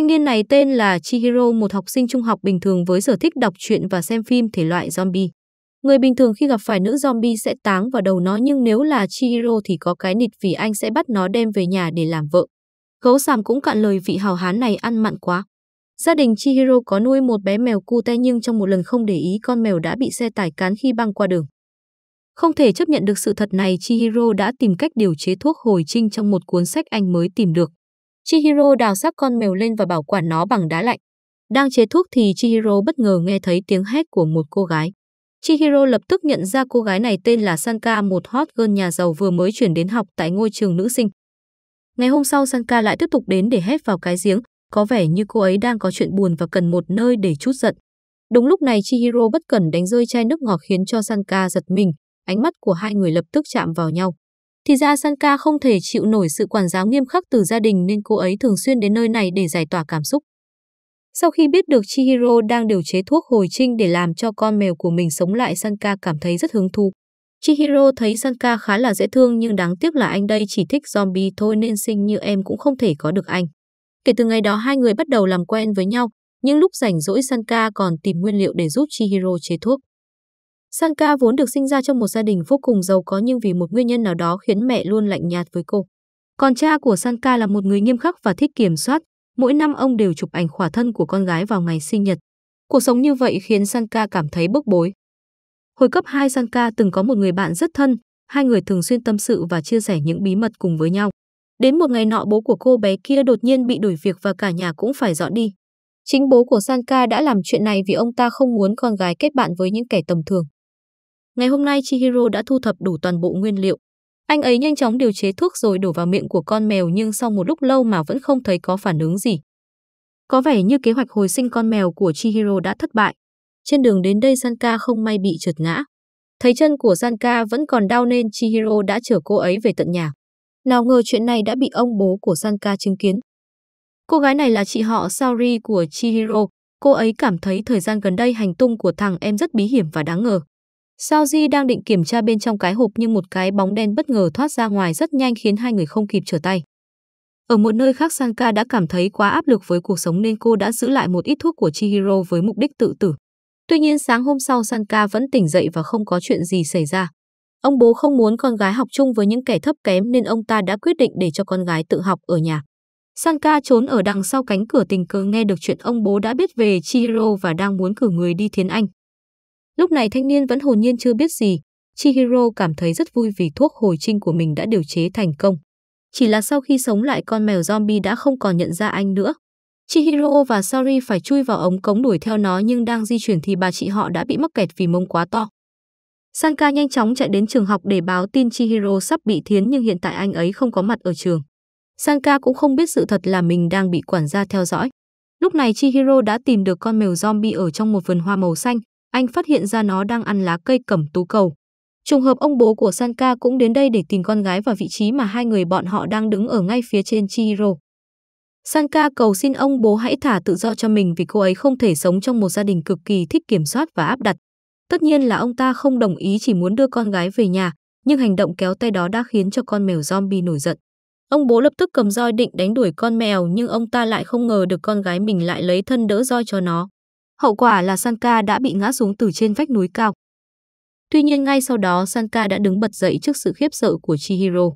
Thanh niên này tên là Chihiro, một học sinh trung học bình thường với sở thích đọc truyện và xem phim thể loại zombie. Người bình thường khi gặp phải nữ zombie sẽ táng vào đầu nó nhưng nếu là Chihiro thì có cái nịt vì anh sẽ bắt nó đem về nhà để làm vợ. Gấu sàm cũng cạn lời vị hào hán này ăn mặn quá. Gia đình Chihiro có nuôi một bé mèo cute nhưng trong một lần không để ý con mèo đã bị xe tải cán khi băng qua đường. Không thể chấp nhận được sự thật này, Chihiro đã tìm cách điều chế thuốc hồi trinh trong một cuốn sách anh mới tìm được. Chihiro đào xác con mèo lên và bảo quản nó bằng đá lạnh. Đang chế thuốc thì Chihiro bất ngờ nghe thấy tiếng hét của một cô gái. Chihiro lập tức nhận ra cô gái này tên là Sanka, một hot girl nhà giàu vừa mới chuyển đến học tại ngôi trường nữ sinh. Ngày hôm sau Sanka lại tiếp tục đến để hét vào cái giếng, có vẻ như cô ấy đang có chuyện buồn và cần một nơi để chút giận. Đúng lúc này Chihiro bất cẩn đánh rơi chai nước ngọt khiến cho Sanka giật mình, ánh mắt của hai người lập tức chạm vào nhau thì ra Sanka không thể chịu nổi sự quản giáo nghiêm khắc từ gia đình nên cô ấy thường xuyên đến nơi này để giải tỏa cảm xúc. Sau khi biết được Chihiro đang điều chế thuốc hồi trinh để làm cho con mèo của mình sống lại, Sanka cảm thấy rất hứng thú. Chihiro thấy Sanka khá là dễ thương nhưng đáng tiếc là anh đây chỉ thích zombie thôi nên sinh như em cũng không thể có được anh. Kể từ ngày đó hai người bắt đầu làm quen với nhau, Những lúc rảnh rỗi Sanka còn tìm nguyên liệu để giúp Chihiro chế thuốc. Sanka vốn được sinh ra trong một gia đình vô cùng giàu có nhưng vì một nguyên nhân nào đó khiến mẹ luôn lạnh nhạt với cô. Còn cha của Sanka là một người nghiêm khắc và thích kiểm soát, mỗi năm ông đều chụp ảnh khỏa thân của con gái vào ngày sinh nhật. Cuộc sống như vậy khiến Sanka cảm thấy bức bối. Hồi cấp 2 Sanka từng có một người bạn rất thân, hai người thường xuyên tâm sự và chia sẻ những bí mật cùng với nhau. Đến một ngày nọ bố của cô bé kia đột nhiên bị đuổi việc và cả nhà cũng phải dọn đi. Chính bố của Sanka đã làm chuyện này vì ông ta không muốn con gái kết bạn với những kẻ tầm thường. Ngày hôm nay Chihiro đã thu thập đủ toàn bộ nguyên liệu. Anh ấy nhanh chóng điều chế thuốc rồi đổ vào miệng của con mèo nhưng sau một lúc lâu mà vẫn không thấy có phản ứng gì. Có vẻ như kế hoạch hồi sinh con mèo của Chihiro đã thất bại. Trên đường đến đây Sanka không may bị trượt ngã. Thấy chân của Sanka vẫn còn đau nên Chihiro đã chở cô ấy về tận nhà. Nào ngờ chuyện này đã bị ông bố của Sanka chứng kiến. Cô gái này là chị họ Saori của Chihiro. Cô ấy cảm thấy thời gian gần đây hành tung của thằng em rất bí hiểm và đáng ngờ. Sao Di đang định kiểm tra bên trong cái hộp nhưng một cái bóng đen bất ngờ thoát ra ngoài rất nhanh khiến hai người không kịp trở tay. Ở một nơi khác Sanka đã cảm thấy quá áp lực với cuộc sống nên cô đã giữ lại một ít thuốc của Chihiro với mục đích tự tử. Tuy nhiên sáng hôm sau Sanka vẫn tỉnh dậy và không có chuyện gì xảy ra. Ông bố không muốn con gái học chung với những kẻ thấp kém nên ông ta đã quyết định để cho con gái tự học ở nhà. Sanka trốn ở đằng sau cánh cửa tình cờ nghe được chuyện ông bố đã biết về Chihiro và đang muốn cử người đi thiến anh. Lúc này thanh niên vẫn hồn nhiên chưa biết gì, Chihiro cảm thấy rất vui vì thuốc hồi trinh của mình đã điều chế thành công. Chỉ là sau khi sống lại con mèo zombie đã không còn nhận ra anh nữa. Chihiro và Sori phải chui vào ống cống đuổi theo nó nhưng đang di chuyển thì bà chị họ đã bị mắc kẹt vì mông quá to. Sanka nhanh chóng chạy đến trường học để báo tin Chihiro sắp bị thiến nhưng hiện tại anh ấy không có mặt ở trường. Sanka cũng không biết sự thật là mình đang bị quản gia theo dõi. Lúc này Chihiro đã tìm được con mèo zombie ở trong một vườn hoa màu xanh, anh phát hiện ra nó đang ăn lá cây cẩm tú cầu. Trùng hợp ông bố của Sanka cũng đến đây để tìm con gái và vị trí mà hai người bọn họ đang đứng ở ngay phía trên Chihiro. Sanka cầu xin ông bố hãy thả tự do cho mình vì cô ấy không thể sống trong một gia đình cực kỳ thích kiểm soát và áp đặt. Tất nhiên là ông ta không đồng ý chỉ muốn đưa con gái về nhà, nhưng hành động kéo tay đó đã khiến cho con mèo zombie nổi giận. Ông bố lập tức cầm roi định đánh đuổi con mèo nhưng ông ta lại không ngờ được con gái mình lại lấy thân đỡ roi cho nó. Hậu quả là Sanka đã bị ngã xuống từ trên vách núi cao. Tuy nhiên ngay sau đó Sanka đã đứng bật dậy trước sự khiếp sợ của Chihiro.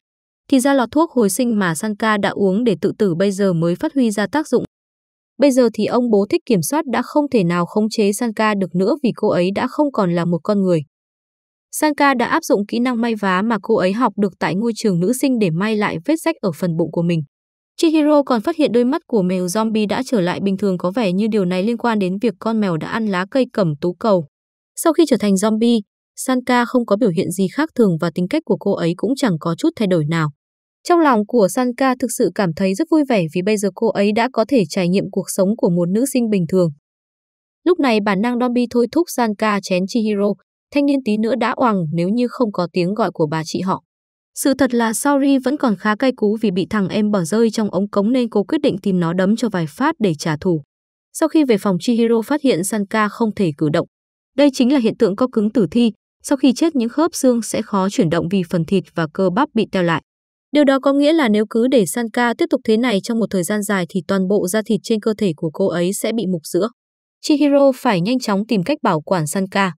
Thì ra lọ thuốc hồi sinh mà Sanka đã uống để tự tử bây giờ mới phát huy ra tác dụng. Bây giờ thì ông bố thích kiểm soát đã không thể nào khống chế Sanka được nữa vì cô ấy đã không còn là một con người. Sanka đã áp dụng kỹ năng may vá mà cô ấy học được tại ngôi trường nữ sinh để may lại vết rách ở phần bụng của mình. Chihiro còn phát hiện đôi mắt của mèo zombie đã trở lại bình thường có vẻ như điều này liên quan đến việc con mèo đã ăn lá cây cẩm tú cầu. Sau khi trở thành zombie, Sanka không có biểu hiện gì khác thường và tính cách của cô ấy cũng chẳng có chút thay đổi nào. Trong lòng của Sanka thực sự cảm thấy rất vui vẻ vì bây giờ cô ấy đã có thể trải nghiệm cuộc sống của một nữ sinh bình thường. Lúc này bản năng zombie thôi thúc Sanka chén Chihiro, thanh niên tí nữa đã oằng nếu như không có tiếng gọi của bà chị họ. Sự thật là Sauri vẫn còn khá cay cú vì bị thằng em bỏ rơi trong ống cống nên cô quyết định tìm nó đấm cho vài phát để trả thù. Sau khi về phòng Chihiro phát hiện Sanka không thể cử động. Đây chính là hiện tượng co cứng tử thi, sau khi chết những khớp xương sẽ khó chuyển động vì phần thịt và cơ bắp bị teo lại. Điều đó có nghĩa là nếu cứ để Sanka tiếp tục thế này trong một thời gian dài thì toàn bộ da thịt trên cơ thể của cô ấy sẽ bị mục rữa. Chihiro phải nhanh chóng tìm cách bảo quản Sanka.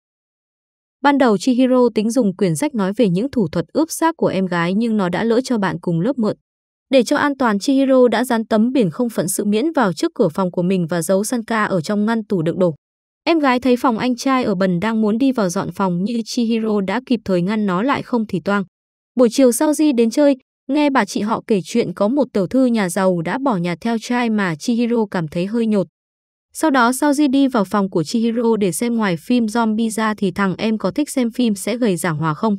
Ban đầu Chihiro tính dùng quyển sách nói về những thủ thuật ướp xác của em gái nhưng nó đã lỡ cho bạn cùng lớp mượn. Để cho an toàn Chihiro đã dán tấm biển không phận sự miễn vào trước cửa phòng của mình và giấu Sanka ở trong ngăn tủ đựng đồ. Em gái thấy phòng anh trai ở bần đang muốn đi vào dọn phòng như Chihiro đã kịp thời ngăn nó lại không thì toang. Buổi chiều sau Di đến chơi, nghe bà chị họ kể chuyện có một tiểu thư nhà giàu đã bỏ nhà theo trai mà Chihiro cảm thấy hơi nhột. Sau đó Saoji đi vào phòng của Chihiro để xem ngoài phim zombie ra thì thằng em có thích xem phim sẽ gầy giảng hòa không.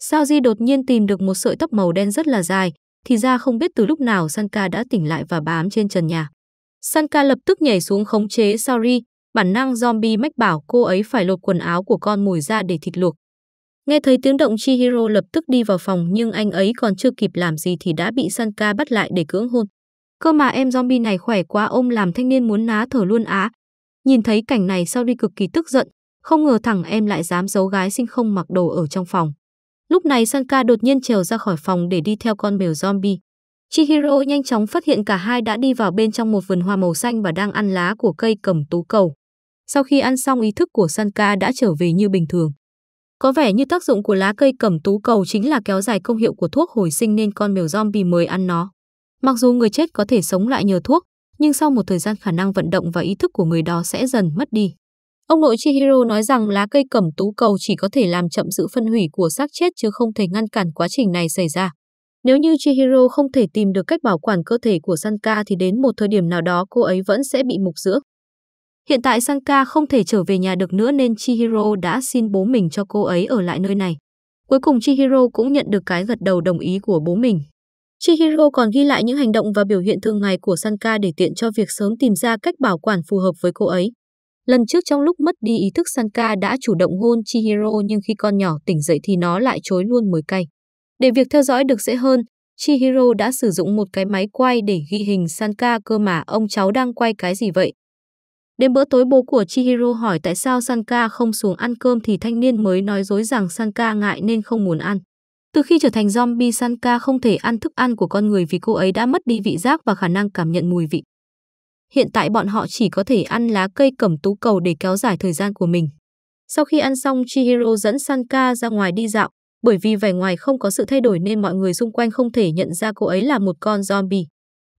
Saoji đột nhiên tìm được một sợi tóc màu đen rất là dài, thì ra không biết từ lúc nào Sanka đã tỉnh lại và bám trên trần nhà. Sanka lập tức nhảy xuống khống chế Saori, bản năng zombie mách bảo cô ấy phải lột quần áo của con mồi ra để thịt luộc. Nghe thấy tiếng động Chihiro lập tức đi vào phòng nhưng anh ấy còn chưa kịp làm gì thì đã bị Sanka bắt lại để cưỡng hôn. Cơ mà em zombie này khỏe quá ôm làm thanh niên muốn ná thở luôn á. Nhìn thấy cảnh này sau đi cực kỳ tức giận, không ngờ thẳng em lại dám giấu gái sinh không mặc đồ ở trong phòng. Lúc này Sanka đột nhiên trèo ra khỏi phòng để đi theo con mèo zombie. Chihiro nhanh chóng phát hiện cả hai đã đi vào bên trong một vườn hoa màu xanh và đang ăn lá của cây cầm tú cầu. Sau khi ăn xong ý thức của Sanka đã trở về như bình thường. Có vẻ như tác dụng của lá cây cầm tú cầu chính là kéo dài công hiệu của thuốc hồi sinh nên con mèo zombie mới ăn nó. Mặc dù người chết có thể sống lại nhờ thuốc, nhưng sau một thời gian khả năng vận động và ý thức của người đó sẽ dần mất đi. Ông nội Chihiro nói rằng lá cây cẩm tú cầu chỉ có thể làm chậm sự phân hủy của xác chết chứ không thể ngăn cản quá trình này xảy ra. Nếu như Chihiro không thể tìm được cách bảo quản cơ thể của Sanka thì đến một thời điểm nào đó cô ấy vẫn sẽ bị mục dưỡng. Hiện tại Sanka không thể trở về nhà được nữa nên Chihiro đã xin bố mình cho cô ấy ở lại nơi này. Cuối cùng Chihiro cũng nhận được cái gật đầu đồng ý của bố mình. Chihiro còn ghi lại những hành động và biểu hiện thường ngày của Sanka để tiện cho việc sớm tìm ra cách bảo quản phù hợp với cô ấy. Lần trước trong lúc mất đi ý thức Sanka đã chủ động hôn Chihiro nhưng khi con nhỏ tỉnh dậy thì nó lại chối luôn mối cay. Để việc theo dõi được dễ hơn, Chihiro đã sử dụng một cái máy quay để ghi hình Sanka cơ mà ông cháu đang quay cái gì vậy. Đến bữa tối bố của Chihiro hỏi tại sao Sanka không xuống ăn cơm thì thanh niên mới nói dối rằng Sanka ngại nên không muốn ăn. Từ khi trở thành zombie, Sanka không thể ăn thức ăn của con người vì cô ấy đã mất đi vị giác và khả năng cảm nhận mùi vị. Hiện tại bọn họ chỉ có thể ăn lá cây cẩm tú cầu để kéo dài thời gian của mình. Sau khi ăn xong, Chihiro dẫn Sanka ra ngoài đi dạo, bởi vì vẻ ngoài không có sự thay đổi nên mọi người xung quanh không thể nhận ra cô ấy là một con zombie.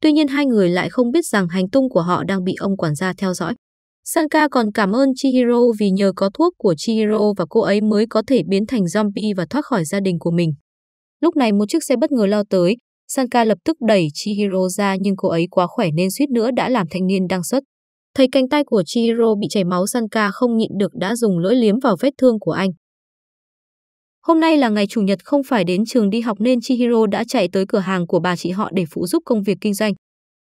Tuy nhiên hai người lại không biết rằng hành tung của họ đang bị ông quản gia theo dõi. Sanka còn cảm ơn Chihiro vì nhờ có thuốc của Chihiro và cô ấy mới có thể biến thành zombie và thoát khỏi gia đình của mình. Lúc này một chiếc xe bất ngờ lao tới, Sanka lập tức đẩy Chihiro ra nhưng cô ấy quá khỏe nên suýt nữa đã làm thanh niên đang xuất. Thấy cánh tay của Chihiro bị chảy máu Sanka không nhịn được đã dùng lưỡi liếm vào vết thương của anh. Hôm nay là ngày Chủ nhật không phải đến trường đi học nên Chihiro đã chạy tới cửa hàng của bà chị họ để phụ giúp công việc kinh doanh.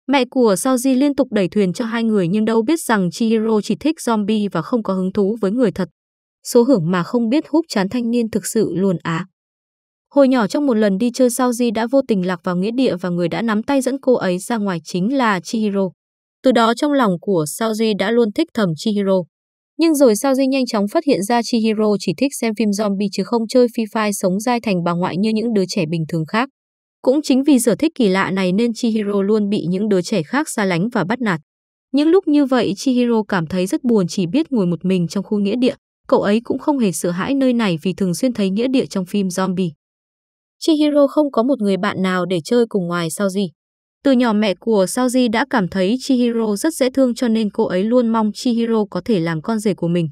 Mẹ của Saoji liên tục đẩy thuyền cho hai người nhưng đâu biết rằng Chihiro chỉ thích zombie và không có hứng thú với người thật. Số hưởng mà không biết hút chán thanh niên thực sự luôn á. Hồi nhỏ trong một lần đi chơi sao Di đã vô tình lạc vào nghĩa địa và người đã nắm tay dẫn cô ấy ra ngoài chính là Chihiro. Từ đó trong lòng của Sao Di đã luôn thích thầm Chihiro. Nhưng rồi Sao Di nhanh chóng phát hiện ra Chihiro chỉ thích xem phim zombie chứ không chơi Free Fire sống dai thành bà ngoại như những đứa trẻ bình thường khác. Cũng chính vì sở thích kỳ lạ này nên Chihiro luôn bị những đứa trẻ khác xa lánh và bắt nạt. Những lúc như vậy Chihiro cảm thấy rất buồn chỉ biết ngồi một mình trong khu nghĩa địa. Cậu ấy cũng không hề sợ hãi nơi này vì thường xuyên thấy nghĩa địa trong phim zombie. Chihiro không có một người bạn nào để chơi cùng ngoài Saoji. Từ nhỏ mẹ của Saoji đã cảm thấy Chihiro rất dễ thương cho nên cô ấy luôn mong Chihiro có thể làm con rể của mình.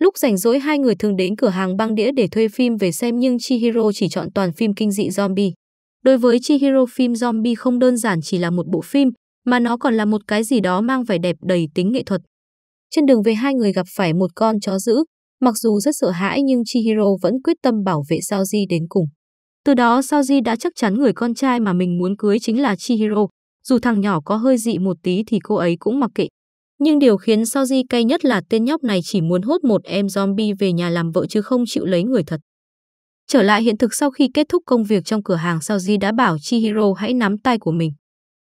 Lúc rảnh rỗi hai người thường đến cửa hàng băng đĩa để thuê phim về xem nhưng Chihiro chỉ chọn toàn phim kinh dị zombie. Đối với Chihiro phim zombie không đơn giản chỉ là một bộ phim, mà nó còn là một cái gì đó mang vẻ đẹp đầy tính nghệ thuật. Trên đường về hai người gặp phải một con chó dữ, mặc dù rất sợ hãi nhưng Chihiro vẫn quyết tâm bảo vệ Saoji đến cùng. Từ đó Saoji đã chắc chắn người con trai mà mình muốn cưới chính là Chihiro, dù thằng nhỏ có hơi dị một tí thì cô ấy cũng mặc kệ. Nhưng điều khiến Saoji cay nhất là tên nhóc này chỉ muốn hốt một em zombie về nhà làm vợ chứ không chịu lấy người thật. Trở lại hiện thực sau khi kết thúc công việc trong cửa hàng Saoji đã bảo Chihiro hãy nắm tay của mình.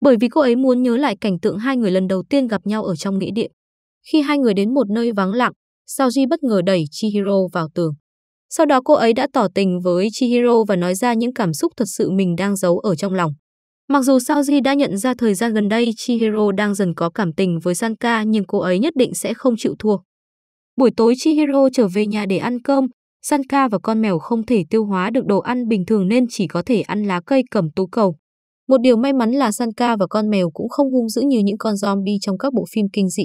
Bởi vì cô ấy muốn nhớ lại cảnh tượng hai người lần đầu tiên gặp nhau ở trong nghĩa địa. Khi hai người đến một nơi vắng lặng, Saoji bất ngờ đẩy Chihiro vào tường. Sau đó cô ấy đã tỏ tình với Chihiro và nói ra những cảm xúc thật sự mình đang giấu ở trong lòng. Mặc dù Saoji đã nhận ra thời gian gần đây Chihiro đang dần có cảm tình với Sanka nhưng cô ấy nhất định sẽ không chịu thua. Buổi tối Chihiro trở về nhà để ăn cơm, Sanka và con mèo không thể tiêu hóa được đồ ăn bình thường nên chỉ có thể ăn lá cây cầm tú cầu. Một điều may mắn là Sanka và con mèo cũng không hung dữ như những con zombie trong các bộ phim kinh dị.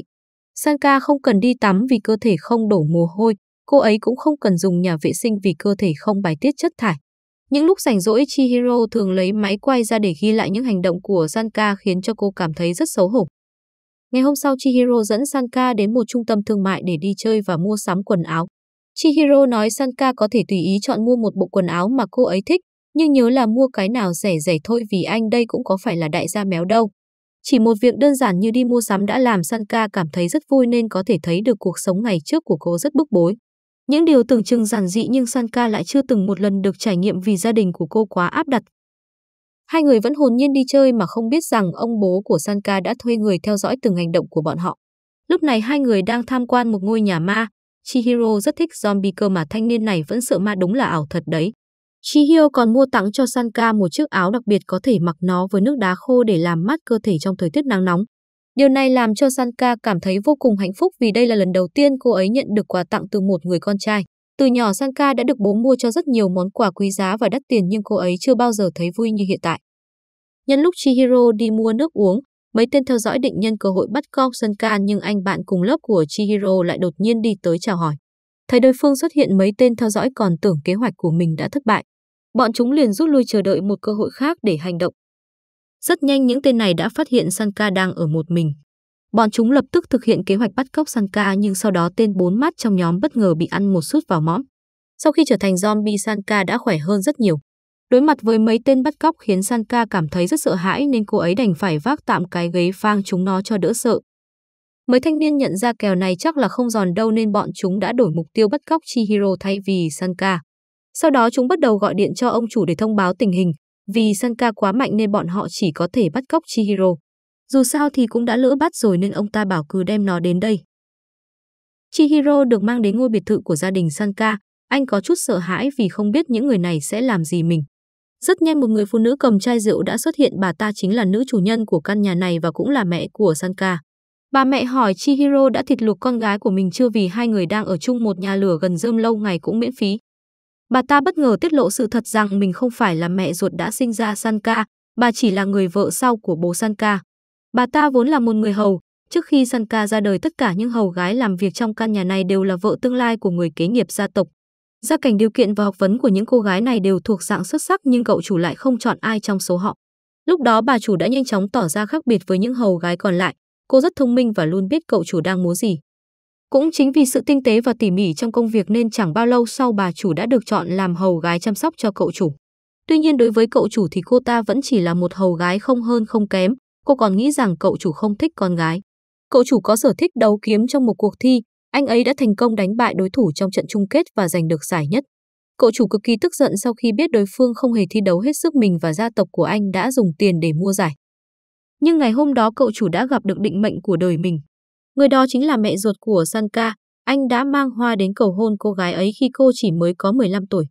Sanka không cần đi tắm vì cơ thể không đổ mồ hôi, Cô ấy cũng không cần dùng nhà vệ sinh vì cơ thể không bài tiết chất thải. Những lúc rảnh rỗi, Chihiro thường lấy máy quay ra để ghi lại những hành động của Sanka khiến cho cô cảm thấy rất xấu hổ. Ngày hôm sau, Chihiro dẫn Sanka đến một trung tâm thương mại để đi chơi và mua sắm quần áo. Chihiro nói Sanka có thể tùy ý chọn mua một bộ quần áo mà cô ấy thích, nhưng nhớ là mua cái nào rẻ rẻ thôi vì anh đây cũng có phải là đại gia méo đâu. Chỉ một việc đơn giản như đi mua sắm đã làm Sanka cảm thấy rất vui nên có thể thấy được cuộc sống ngày trước của cô rất bức bối. Những điều tưởng chừng giản dị nhưng Sanka lại chưa từng một lần được trải nghiệm vì gia đình của cô quá áp đặt. Hai người vẫn hồn nhiên đi chơi mà không biết rằng ông bố của Sanka đã thuê người theo dõi từng hành động của bọn họ. Lúc này hai người đang tham quan một ngôi nhà ma. Chihiro rất thích zombie cơ mà thanh niên này vẫn sợ ma đúng là ảo thật đấy. Chihiro còn mua tặng cho Sanka một chiếc áo đặc biệt có thể mặc nó với nước đá khô để làm mát cơ thể trong thời tiết nắng nóng. Điều này làm cho Sanka cảm thấy vô cùng hạnh phúc vì đây là lần đầu tiên cô ấy nhận được quà tặng từ một người con trai. Từ nhỏ Sanka đã được bố mua cho rất nhiều món quà quý giá và đắt tiền nhưng cô ấy chưa bao giờ thấy vui như hiện tại. Nhân lúc Chihiro đi mua nước uống, mấy tên theo dõi định nhân cơ hội bắt cóc Sanka nhưng anh bạn cùng lớp của Chihiro lại đột nhiên đi tới chào hỏi. Thấy đối phương xuất hiện mấy tên theo dõi còn tưởng kế hoạch của mình đã thất bại. Bọn chúng liền rút lui chờ đợi một cơ hội khác để hành động. Rất nhanh những tên này đã phát hiện Sanka đang ở một mình. Bọn chúng lập tức thực hiện kế hoạch bắt cóc Sanka nhưng sau đó tên bốn mắt trong nhóm bất ngờ bị ăn một sút vào mõm. Sau khi trở thành zombie Sanka đã khỏe hơn rất nhiều. Đối mặt với mấy tên bắt cóc khiến Sanka cảm thấy rất sợ hãi nên cô ấy đành phải vác tạm cái ghế phang chúng nó cho đỡ sợ. Mấy thanh niên nhận ra kèo này chắc là không giòn đâu nên bọn chúng đã đổi mục tiêu bắt cóc Chihiro thay vì Sanka. Sau đó chúng bắt đầu gọi điện cho ông chủ để thông báo tình hình, vì Sanka quá mạnh nên bọn họ chỉ có thể bắt cóc Chihiro. Dù sao thì cũng đã lỡ bắt rồi nên ông ta bảo cứ đem nó đến đây. Chihiro được mang đến ngôi biệt thự của gia đình Sanka, anh có chút sợ hãi vì không biết những người này sẽ làm gì mình. Rất nhanh một người phụ nữ cầm chai rượu đã xuất hiện, bà ta chính là nữ chủ nhân của căn nhà này và cũng là mẹ của Sanka. Bà mẹ hỏi Chihiro đã thịt luộc con gái của mình chưa vì hai người đang ở chung một nhà lửa gần rơm lâu ngày cũng miễn phí. Bà ta bất ngờ tiết lộ sự thật rằng mình không phải là mẹ ruột đã sinh ra Sanka, bà chỉ là người vợ sau của bố Sanka. Bà ta vốn là một người hầu, trước khi Sanka ra đời tất cả những hầu gái làm việc trong căn nhà này đều là vợ tương lai của người kế nghiệp gia tộc. Gia cảnh điều kiện và học vấn của những cô gái này đều thuộc dạng xuất sắc nhưng cậu chủ lại không chọn ai trong số họ. Lúc đó bà chủ đã nhanh chóng tỏ ra khác biệt với những hầu gái còn lại. Cô rất thông minh và luôn biết cậu chủ đang muốn gì. Cũng chính vì sự tinh tế và tỉ mỉ trong công việc nên chẳng bao lâu sau bà chủ đã được chọn làm hầu gái chăm sóc cho cậu chủ. Tuy nhiên đối với cậu chủ thì cô ta vẫn chỉ là một hầu gái không hơn không kém, cô còn nghĩ rằng cậu chủ không thích con gái. Cậu chủ có sở thích đấu kiếm trong một cuộc thi, anh ấy đã thành công đánh bại đối thủ trong trận chung kết và giành được giải nhất. Cậu chủ cực kỳ tức giận sau khi biết đối phương không hề thi đấu hết sức mình và gia tộc của anh đã dùng tiền để mua giải. Nhưng ngày hôm đó cậu chủ đã gặp được định mệnh của đời mình. Người đó chính là mẹ ruột của Sanka, anh đã mang hoa đến cầu hôn cô gái ấy khi cô chỉ mới có 15 tuổi.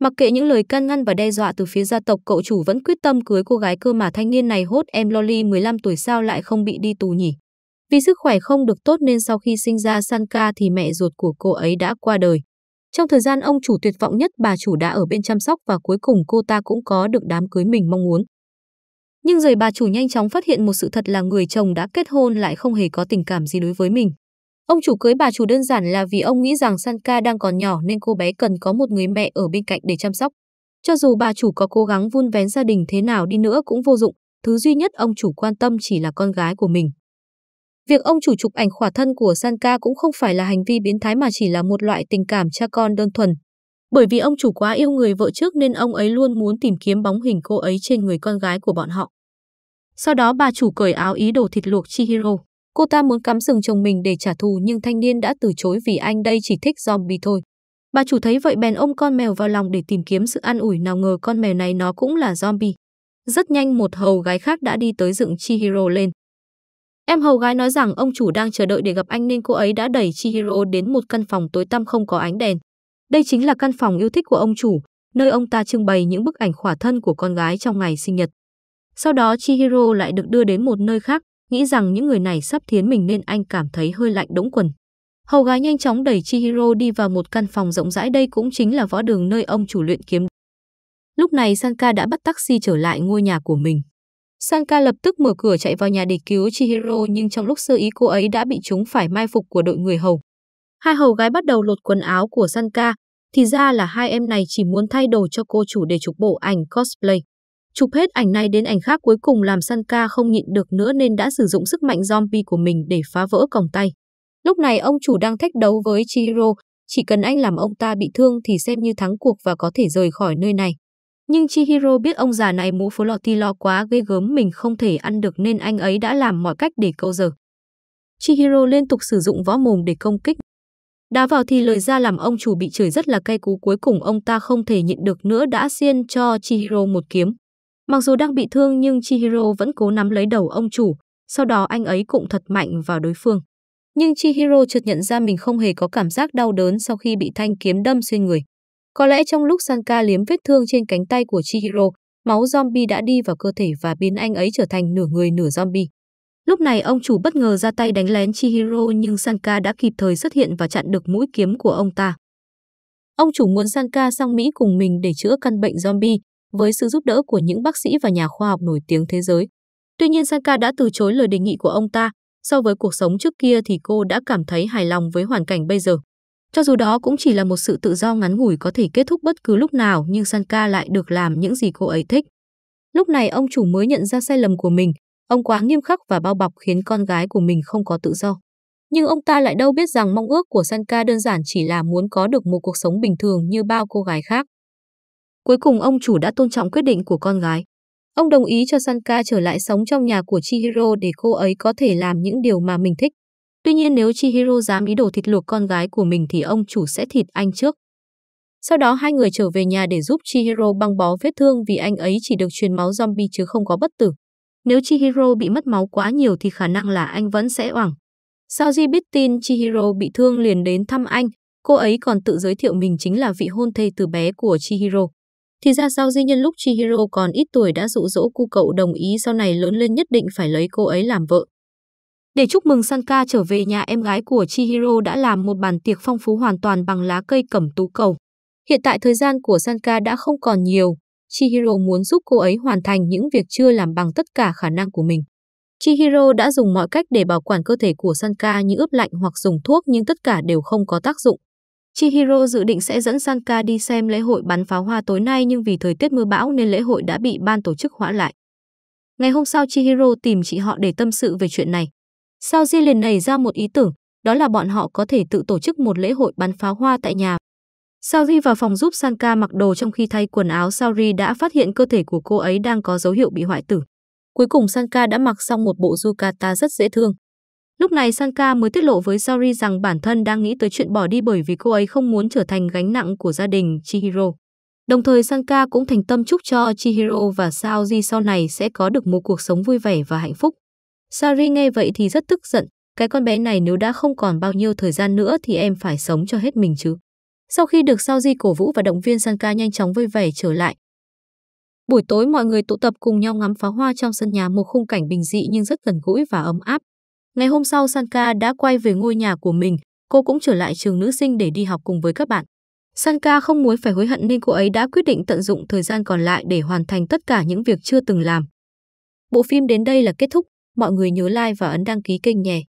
Mặc kệ những lời căn ngăn và đe dọa từ phía gia tộc, cậu chủ vẫn quyết tâm cưới cô gái cơ mà thanh niên này hốt em Loli 15 tuổi sao lại không bị đi tù nhỉ. Vì sức khỏe không được tốt nên sau khi sinh ra Sanka thì mẹ ruột của cô ấy đã qua đời. Trong thời gian ông chủ tuyệt vọng nhất, bà chủ đã ở bên chăm sóc và cuối cùng cô ta cũng có được đám cưới mình mong muốn. Nhưng rồi bà chủ nhanh chóng phát hiện một sự thật là người chồng đã kết hôn lại không hề có tình cảm gì đối với mình. Ông chủ cưới bà chủ đơn giản là vì ông nghĩ rằng Sanka đang còn nhỏ nên cô bé cần có một người mẹ ở bên cạnh để chăm sóc. Cho dù bà chủ có cố gắng vun vén gia đình thế nào đi nữa cũng vô dụng, thứ duy nhất ông chủ quan tâm chỉ là con gái của mình. Việc ông chủ chụp ảnh khỏa thân của Sanka cũng không phải là hành vi biến thái mà chỉ là một loại tình cảm cha con đơn thuần, bởi vì ông chủ quá yêu người vợ trước nên ông ấy luôn muốn tìm kiếm bóng hình cô ấy trên người con gái của bọn họ. Sau đó bà chủ cởi áo ý đồ thịt luộc Chihiro. Cô ta muốn cắm sừng chồng mình để trả thù nhưng thanh niên đã từ chối vì anh đây chỉ thích zombie thôi. Bà chủ thấy vậy bèn ôm con mèo vào lòng để tìm kiếm sự an ủi nào ngờ con mèo này nó cũng là zombie. Rất nhanh một hầu gái khác đã đi tới dựng Chihiro lên. Em hầu gái nói rằng ông chủ đang chờ đợi để gặp anh nên cô ấy đã đẩy Chihiro đến một căn phòng tối tăm không có ánh đèn. Đây chính là căn phòng yêu thích của ông chủ, nơi ông ta trưng bày những bức ảnh khỏa thân của con gái trong ngày sinh nhật. Sau đó Chihiro lại được đưa đến một nơi khác, nghĩ rằng những người này sắp thiến mình nên anh cảm thấy hơi lạnh đống quần. Hầu gái nhanh chóng đẩy Chihiro đi vào một căn phòng rộng rãi đây cũng chính là võ đường nơi ông chủ luyện kiếm. Lúc này Sanka đã bắt taxi trở lại ngôi nhà của mình. Sanka lập tức mở cửa chạy vào nhà để cứu Chihiro nhưng trong lúc sơ ý cô ấy đã bị chúng phải mai phục của đội người hầu. Hai hầu gái bắt đầu lột quần áo của Sanka, thì ra là hai em này chỉ muốn thay đồ cho cô chủ để chụp bộ ảnh cosplay. Chụp hết ảnh này đến ảnh khác cuối cùng làm Sanka không nhịn được nữa nên đã sử dụng sức mạnh zombie của mình để phá vỡ còng tay. Lúc này ông chủ đang thách đấu với Chihiro, chỉ cần anh làm ông ta bị thương thì xem như thắng cuộc và có thể rời khỏi nơi này. Nhưng Chihiro biết ông già này mũ Flotilla quá ghê gớm mình không thể ăn được nên anh ấy đã làm mọi cách để câu giờ. Chihiro liên tục sử dụng võ mồm để công kích Đá vào thì lời ra làm ông chủ bị chửi rất là cay cú cuối cùng ông ta không thể nhịn được nữa đã xiên cho Chihiro một kiếm. Mặc dù đang bị thương nhưng Chihiro vẫn cố nắm lấy đầu ông chủ, sau đó anh ấy cũng thật mạnh vào đối phương. Nhưng Chihiro chợt nhận ra mình không hề có cảm giác đau đớn sau khi bị thanh kiếm đâm xuyên người. Có lẽ trong lúc Sanka liếm vết thương trên cánh tay của Chihiro, máu zombie đã đi vào cơ thể và biến anh ấy trở thành nửa người nửa zombie. Lúc này ông chủ bất ngờ ra tay đánh lén Chihiro nhưng Sanka đã kịp thời xuất hiện và chặn được mũi kiếm của ông ta. Ông chủ muốn Sanka sang Mỹ cùng mình để chữa căn bệnh zombie với sự giúp đỡ của những bác sĩ và nhà khoa học nổi tiếng thế giới. Tuy nhiên Sanka đã từ chối lời đề nghị của ông ta. So với cuộc sống trước kia thì cô đã cảm thấy hài lòng với hoàn cảnh bây giờ. Cho dù đó cũng chỉ là một sự tự do ngắn ngủi có thể kết thúc bất cứ lúc nào nhưng Sanka lại được làm những gì cô ấy thích. Lúc này ông chủ mới nhận ra sai lầm của mình, Ông quá nghiêm khắc và bao bọc khiến con gái của mình không có tự do. Nhưng ông ta lại đâu biết rằng mong ước của Sanka đơn giản chỉ là muốn có được một cuộc sống bình thường như bao cô gái khác. Cuối cùng ông chủ đã tôn trọng quyết định của con gái. Ông đồng ý cho Sanka trở lại sống trong nhà của Chihiro để cô ấy có thể làm những điều mà mình thích. Tuy nhiên nếu Chihiro dám ý đồ thịt luộc con gái của mình thì ông chủ sẽ thịt anh trước. Sau đó hai người trở về nhà để giúp Chihiro băng bó vết thương vì anh ấy chỉ được truyền máu zombie chứ không có bất tử. Nếu Chihiro bị mất máu quá nhiều thì khả năng là anh vẫn sẽ oảng. Saoji biết tin Chihiro bị thương liền đến thăm anh, cô ấy còn tự giới thiệu mình chính là vị hôn thê từ bé của Chihiro. Thì ra Saoji nhân lúc Chihiro còn ít tuổi đã dụ dỗ cu cậu đồng ý sau này lớn lên nhất định phải lấy cô ấy làm vợ. Để chúc mừng Sanka trở về nhà em gái của Chihiro đã làm một bàn tiệc phong phú hoàn toàn bằng lá cây cẩm tú cầu. Hiện tại thời gian của Sanka đã không còn nhiều, Chihiro muốn giúp cô ấy hoàn thành những việc chưa làm bằng tất cả khả năng của mình. Chihiro đã dùng mọi cách để bảo quản cơ thể của Sanka như ướp lạnh hoặc dùng thuốc nhưng tất cả đều không có tác dụng. Chihiro dự định sẽ dẫn Sanka đi xem lễ hội bắn pháo hoa tối nay nhưng vì thời tiết mưa bão nên lễ hội đã bị ban tổ chức hoãn lại. Ngày hôm sau Chihiro tìm chị họ để tâm sự về chuyện này. Sao Ji liền nảy ra một ý tưởng, đó là bọn họ có thể tự tổ chức một lễ hội bắn pháo hoa tại nhà Saori vào phòng giúp Sanka mặc đồ trong khi thay quần áo Saori đã phát hiện cơ thể của cô ấy đang có dấu hiệu bị hoại tử. Cuối cùng Sanka đã mặc xong một bộ yukata rất dễ thương. Lúc này Sanka mới tiết lộ với Saori rằng bản thân đang nghĩ tới chuyện bỏ đi bởi vì cô ấy không muốn trở thành gánh nặng của gia đình Chihiro. Đồng thời Sanka cũng thành tâm chúc cho Chihiro và Saori sau này sẽ có được một cuộc sống vui vẻ và hạnh phúc. Sari nghe vậy thì rất tức giận, cái con bé này nếu đã không còn bao nhiêu thời gian nữa thì em phải sống cho hết mình chứ. Sau khi được Sao Di cổ vũ và động viên Sanka nhanh chóng vui vẻ trở lại. Buổi tối mọi người tụ tập cùng nhau ngắm pháo hoa trong sân nhà một khung cảnh bình dị nhưng rất gần gũi và ấm áp. Ngày hôm sau Sanka đã quay về ngôi nhà của mình, cô cũng trở lại trường nữ sinh để đi học cùng với các bạn. Sanka không muốn phải hối hận nên cô ấy đã quyết định tận dụng thời gian còn lại để hoàn thành tất cả những việc chưa từng làm. Bộ phim đến đây là kết thúc, mọi người nhớ like và ấn đăng ký kênh nhé.